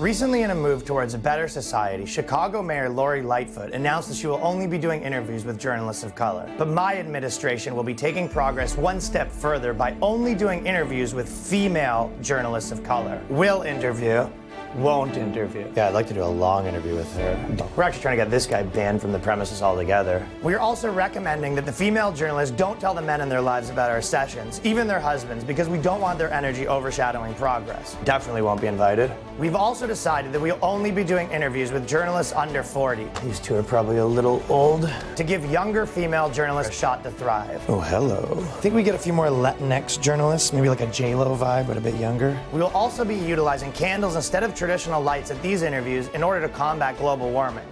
Recently, in a move towards a better society, Chicago Mayor Lori Lightfoot announced that she will only be doing interviews with journalists of color. But my administration will be taking progress one step further by only doing interviews with female journalists of color. We'll interview won't interview. Yeah, I'd like to do a long interview with her. We're actually trying to get this guy banned from the premises altogether. We're also recommending that the female journalists don't tell the men in their lives about our sessions, even their husbands, because we don't want their energy overshadowing progress. Definitely won't be invited. We've also decided that we'll only be doing interviews with journalists under 40. These two are probably a little old. To give younger female journalists a shot to thrive. Oh, hello. I think we get a few more Latinx journalists, maybe like a J-Lo vibe, but a bit younger. We will also be utilizing candles instead of traditional lights at these interviews in order to combat global warming.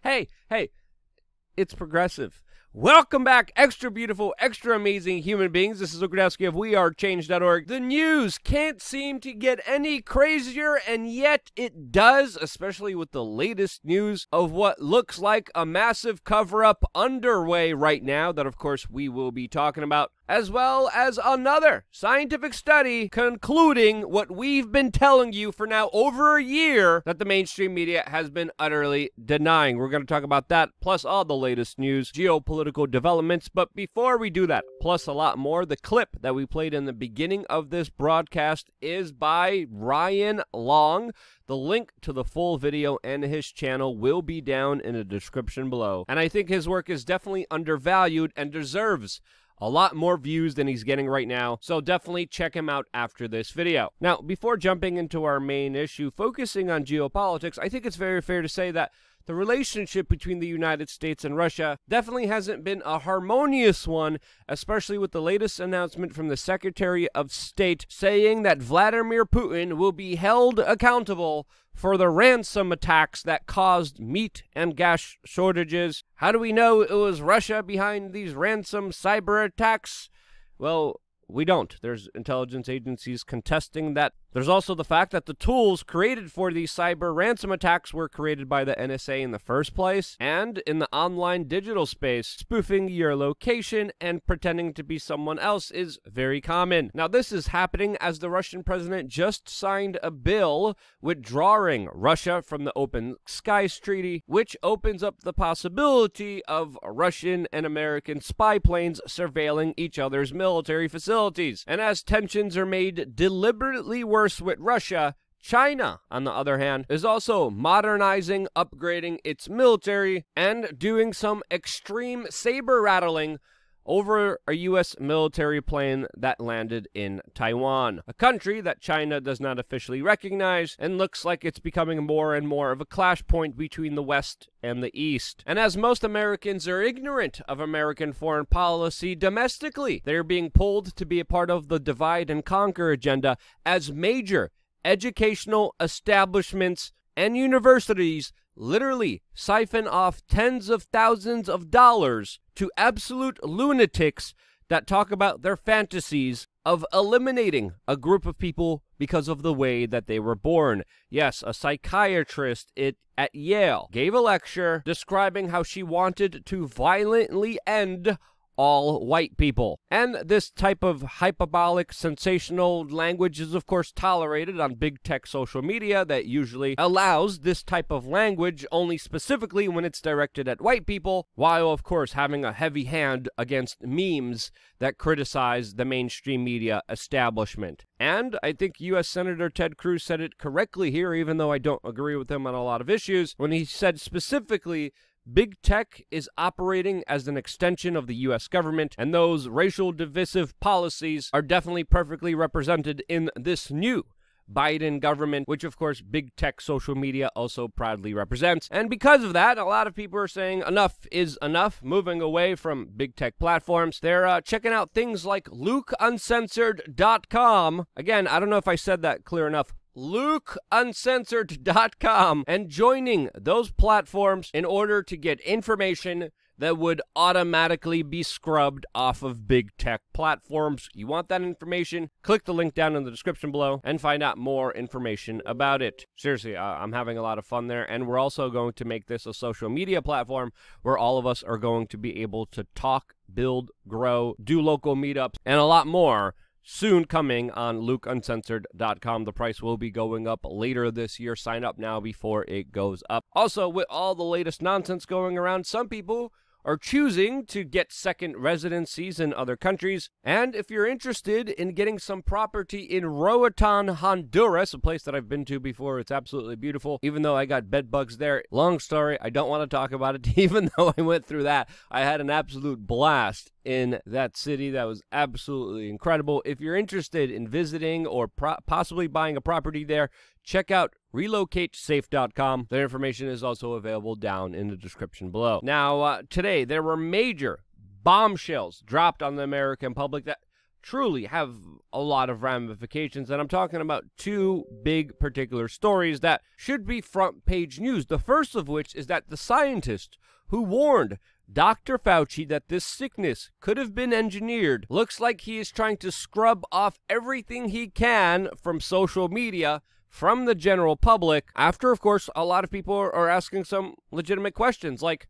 hey, hey, it's progressive. Welcome back, extra beautiful, extra amazing human beings. This is Lukadowski of WeAreChange.org. The news can't seem to get any crazier, and yet it does, especially with the latest news of what looks like a massive cover up underway right now, that of course we will be talking about as well as another scientific study concluding what we've been telling you for now over a year that the mainstream media has been utterly denying. We're going to talk about that, plus all the latest news, geopolitical political developments. But before we do that, plus a lot more, the clip that we played in the beginning of this broadcast is by Ryan Long. The link to the full video and his channel will be down in the description below. And I think his work is definitely undervalued and deserves a lot more views than he's getting right now, so definitely check him out after this video. Now, before jumping into our main issue, focusing on geopolitics, I think it's very fair to say that the relationship between the United States and Russia definitely hasn't been a harmonious one, especially with the latest announcement from the Secretary of State saying that Vladimir Putin will be held accountable for the ransom attacks that caused meat and gas shortages. How do we know it was Russia behind these ransom cyber attacks? Well, we don't. There's intelligence agencies contesting that there's also the fact that the tools created for these cyber ransom attacks were created by the NSA in the first place, and in the online digital space, spoofing your location and pretending to be someone else is very common. Now, this is happening as the Russian president just signed a bill withdrawing Russia from the Open Skies Treaty, which opens up the possibility of Russian and American spy planes surveilling each other's military facilities. And as tensions are made deliberately worse, worse with Russia, China, on the other hand, is also modernizing, upgrading its military, and doing some extreme saber rattling over a U.S. military plane that landed in Taiwan, a country that China does not officially recognize and looks like it's becoming more and more of a clash point between the West and the East. And as most Americans are ignorant of American foreign policy domestically, they're being pulled to be a part of the divide and conquer agenda as major educational establishments and universities literally siphon off tens of thousands of dollars to absolute lunatics that talk about their fantasies of eliminating a group of people because of the way that they were born. Yes, a psychiatrist it, at Yale gave a lecture describing how she wanted to violently end all white people. And this type of hyperbolic, sensational language is, of course, tolerated on big tech social media that usually allows this type of language only specifically when it's directed at white people, while, of course, having a heavy hand against memes that criticize the mainstream media establishment. And I think U.S. Senator Ted Cruz said it correctly here, even though I don't agree with him on a lot of issues, when he said specifically Big tech is operating as an extension of the U.S. government, and those racial divisive policies are definitely perfectly represented in this new Biden government, which of course big tech social media also proudly represents. And because of that, a lot of people are saying enough is enough, moving away from big tech platforms. They're uh, checking out things like LukeUncensored.com. Again, I don't know if I said that clear enough lukeuncensored.com and joining those platforms in order to get information that would automatically be scrubbed off of big tech platforms. You want that information? Click the link down in the description below and find out more information about it. Seriously, I'm having a lot of fun there, and we're also going to make this a social media platform where all of us are going to be able to talk, build, grow, do local meetups, and a lot more soon coming on lukeuncensored.com. The price will be going up later this year. Sign up now before it goes up. Also, with all the latest nonsense going around, some people are choosing to get second residencies in other countries. And if you're interested in getting some property in Roatan, Honduras, a place that I've been to before, it's absolutely beautiful. Even though I got bed bugs there, long story, I don't want to talk about it. Even though I went through that, I had an absolute blast in that city. That was absolutely incredible. If you're interested in visiting or possibly buying a property there, check out relocatesafe.com. Their information is also available down in the description below. Now, uh, today there were major bombshells dropped on the American public that truly have a lot of ramifications. And I'm talking about two big particular stories that should be front page news. The first of which is that the scientist who warned Dr. Fauci that this sickness could have been engineered looks like he is trying to scrub off everything he can from social media from the general public after of course a lot of people are asking some legitimate questions like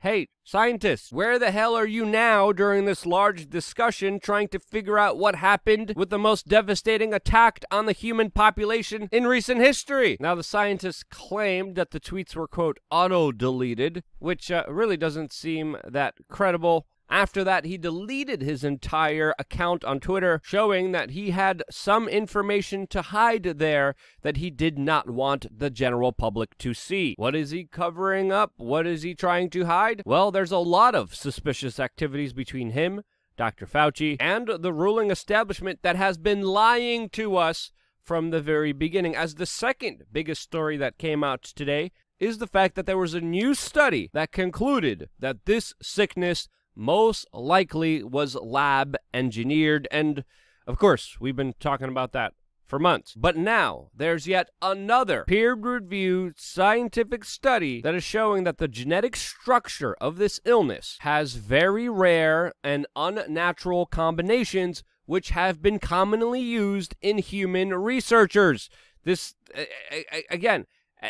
Hey, scientists, where the hell are you now during this large discussion trying to figure out what happened with the most devastating attack on the human population in recent history? Now, the scientists claimed that the tweets were, quote, auto deleted, which uh, really doesn't seem that credible. After that, he deleted his entire account on Twitter, showing that he had some information to hide there that he did not want the general public to see. What is he covering up? What is he trying to hide? Well, there's a lot of suspicious activities between him, Dr. Fauci, and the ruling establishment that has been lying to us from the very beginning. As the second biggest story that came out today is the fact that there was a new study that concluded that this sickness most likely was lab engineered. And of course, we've been talking about that for months. But now, there's yet another peer reviewed scientific study that is showing that the genetic structure of this illness has very rare and unnatural combinations which have been commonly used in human researchers. This, again,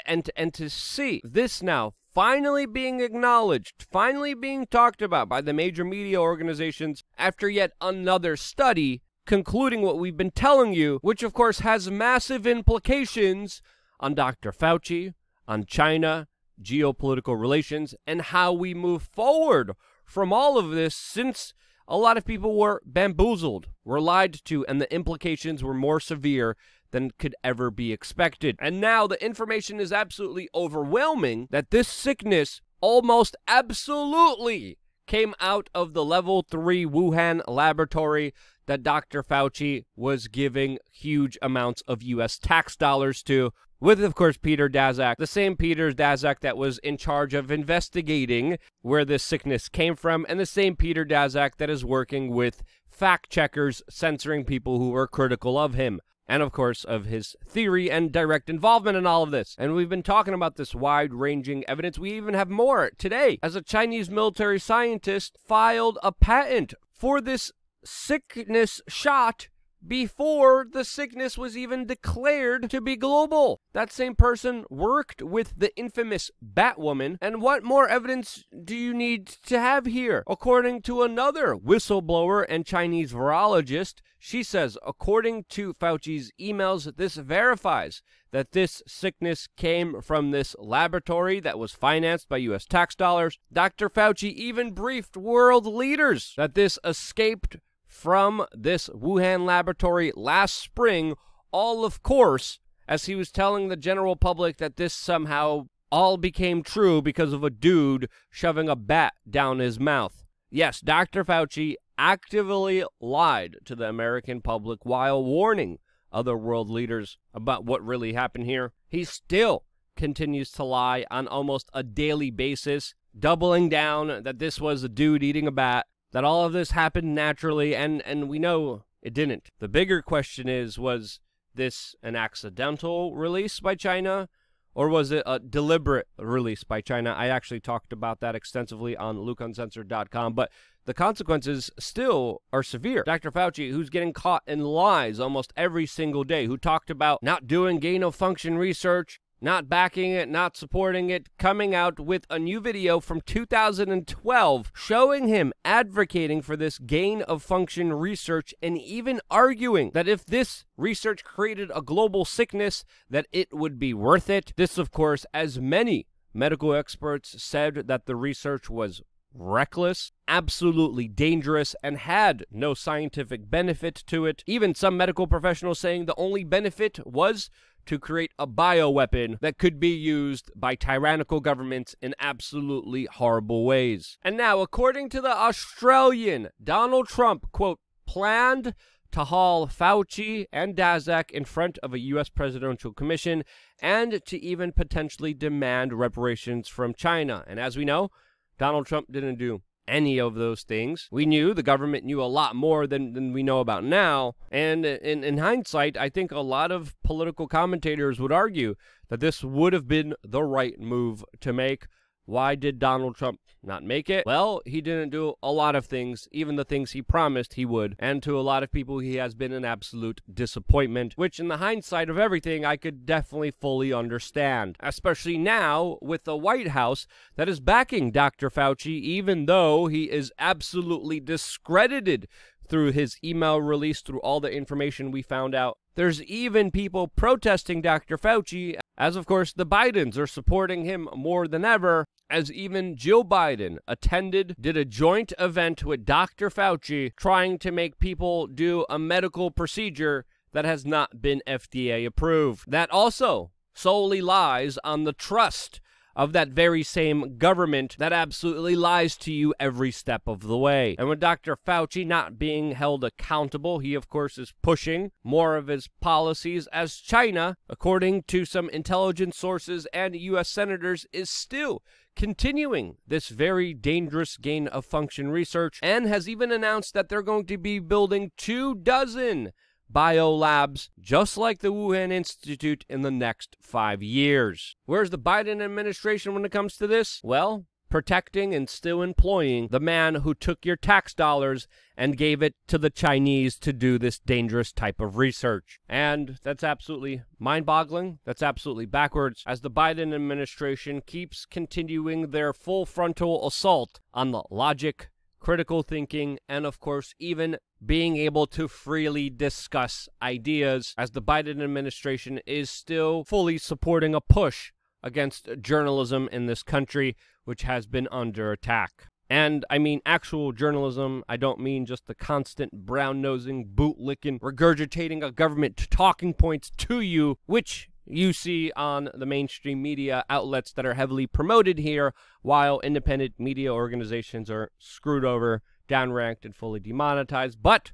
and and to see this now finally being acknowledged, finally being talked about by the major media organizations after yet another study concluding what we've been telling you, which of course has massive implications on Dr. Fauci, on China, geopolitical relations, and how we move forward from all of this since a lot of people were bamboozled, were lied to, and the implications were more severe than could ever be expected. And now the information is absolutely overwhelming that this sickness almost absolutely came out of the level 3 Wuhan laboratory that Dr. Fauci was giving huge amounts of U.S. tax dollars to, with, of course, Peter Daszak, the same Peter Daszak that was in charge of investigating where this sickness came from, and the same Peter Daszak that is working with fact checkers censoring people who are critical of him. And of course, of his theory and direct involvement in all of this. And we've been talking about this wide ranging evidence. We even have more today, as a Chinese military scientist filed a patent for this sickness shot before the sickness was even declared to be global. That same person worked with the infamous Batwoman, and what more evidence do you need to have here? According to another whistleblower and Chinese virologist, she says, according to Fauci's emails, this verifies that this sickness came from this laboratory that was financed by U.S. tax dollars. Dr. Fauci even briefed world leaders that this escaped from this Wuhan laboratory last spring, all of course, as he was telling the general public that this somehow all became true because of a dude shoving a bat down his mouth. Yes, Dr. Fauci actively lied to the American public while warning other world leaders about what really happened here. He still continues to lie on almost a daily basis, doubling down that this was a dude eating a bat that all of this happened naturally and and we know it didn't. The bigger question is was this an accidental release by China or was it a deliberate release by China? I actually talked about that extensively on lukeuncensored.com, but the consequences still are severe. Dr. Fauci, who's getting caught in lies almost every single day, who talked about not doing gain of function research, not backing it, not supporting it, coming out with a new video from 2012 showing him advocating for this gain of function research and even arguing that if this research created a global sickness that it would be worth it. This of course as many medical experts said that the research was reckless, absolutely dangerous, and had no scientific benefit to it. Even some medical professionals saying the only benefit was to create a bioweapon that could be used by tyrannical governments in absolutely horrible ways. And now, according to the Australian, Donald Trump, quote, planned to haul Fauci and Dazak in front of a U.S. presidential commission and to even potentially demand reparations from China. And as we know, Donald Trump didn't do any of those things. We knew, the government knew a lot more than, than we know about now. And in, in hindsight, I think a lot of political commentators would argue that this would have been the right move to make. Why did Donald Trump not make it? Well, he didn't do a lot of things, even the things he promised he would. And to a lot of people, he has been an absolute disappointment, which in the hindsight of everything, I could definitely fully understand. Especially now with the White House that is backing Dr. Fauci, even though he is absolutely discredited through his email release, through all the information we found out. There's even people protesting Dr. Fauci, as of course the Bidens are supporting him more than ever as even Jill Biden attended, did a joint event with Dr. Fauci trying to make people do a medical procedure that has not been FDA approved. That also solely lies on the trust of that very same government that absolutely lies to you every step of the way. And with Dr. Fauci not being held accountable, he of course is pushing more of his policies as China, according to some intelligence sources and U.S. senators, is still continuing this very dangerous gain of function research and has even announced that they're going to be building two dozen Bio labs, just like the Wuhan Institute, in the next five years. Where's the Biden administration when it comes to this? Well, protecting and still employing the man who took your tax dollars and gave it to the Chinese to do this dangerous type of research. And that's absolutely mind boggling. That's absolutely backwards as the Biden administration keeps continuing their full frontal assault on the logic, critical thinking, and of course, even being able to freely discuss ideas, as the Biden administration is still fully supporting a push against journalism in this country, which has been under attack. And I mean actual journalism. I don't mean just the constant brown nosing, boot licking, regurgitating of government talking points to you, which you see on the mainstream media outlets that are heavily promoted here, while independent media organizations are screwed over, downranked, and fully demonetized. But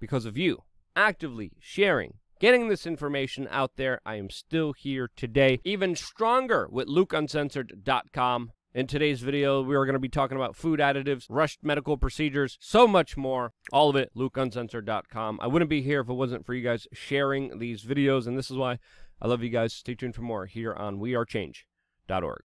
because of you actively sharing, getting this information out there, I am still here today, even stronger with LukeUncensored.com. In today's video, we are going to be talking about food additives, rushed medical procedures, so much more. All of it, LukeUncensored.com. I wouldn't be here if it wasn't for you guys sharing these videos, and this is why I love you guys. Stay tuned for more here on wearechange.org.